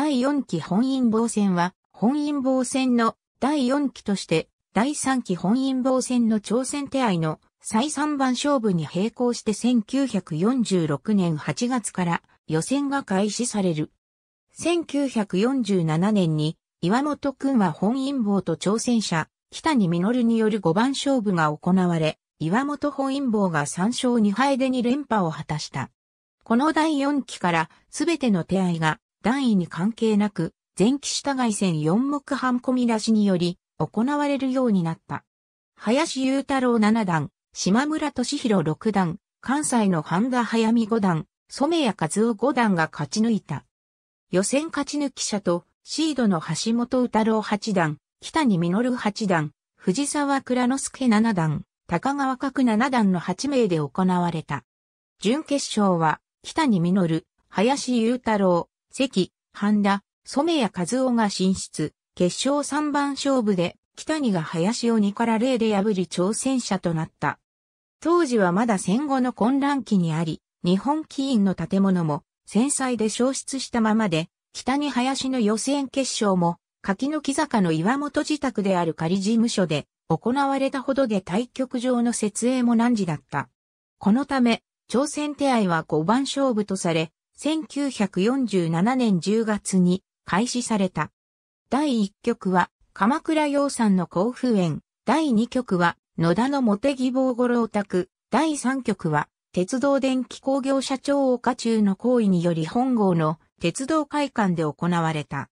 第4期本因坊戦は、本因坊戦の第4期として、第3期本因坊戦の朝鮮手合の再三番勝負に並行して1946年8月から予選が開始される。1947年に岩本くんは本因坊と挑戦者、北に実による5番勝負が行われ、岩本本因坊が3勝2敗で2連覇を果たした。この第4期からすべての手合が段位に関係なく、前期下外戦4目半込み出しにより、行われるようになった。林雄太郎七段、島村俊弘六段、関西の半田早見五段、染谷和夫五段が勝ち抜いた。予選勝ち抜き者と、シードの橋本太郎八段、北に実八段、藤沢倉之助七段、高川角七段の8名で行われた。準決勝は、北に実、林雄太郎、関、半田、染谷和夫が進出。決勝3番勝負で、北にが林を2から0で破り挑戦者となった。当時はまだ戦後の混乱期にあり、日本棋院の建物も戦災で消失したままで、北に林の予選決勝も、柿の木坂の岩本自宅である仮事務所で行われたほどで対局場の設営も難事だった。このため、挑戦手合は5番勝負とされ、1947年10月に開始された。第1局は鎌倉洋産の甲府園、第2局は野田の茂木坊五郎宅、第3局は鉄道電気工業社長岡中の行為により本郷の鉄道会館で行われた。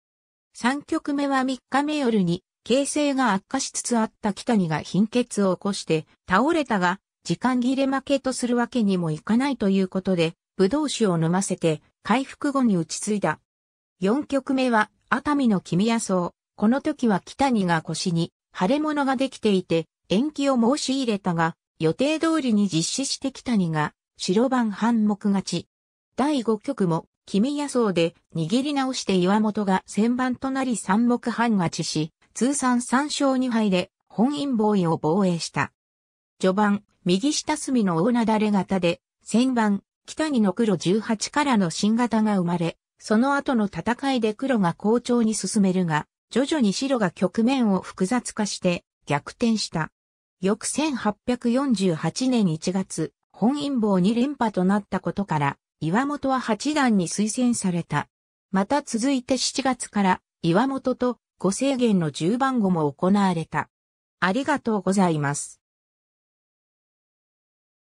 3局目は3日目夜に形勢が悪化しつつあった北にが貧血を起こして倒れたが時間切れ負けとするわけにもいかないということで葡萄酒を飲ませて、回復後に打ち継いだ。4曲目は、熱海の君野草。この時は北にが腰に、腫れ物ができていて、延期を申し入れたが、予定通りに実施して北にが、白番半目勝ち。第5曲も、君野草で握り直して岩本が先番となり三目半勝ちし、通算三勝二敗で本因防衛を防衛した。序盤、右下隅の大なだれ型で、先番、北にの黒18からの新型が生まれ、その後の戦いで黒が好調に進めるが、徐々に白が局面を複雑化して逆転した。翌1848年1月、本因坊に連覇となったことから、岩本は八段に推薦された。また続いて7月から、岩本と五制限の10番後も行われた。ありがとうございます。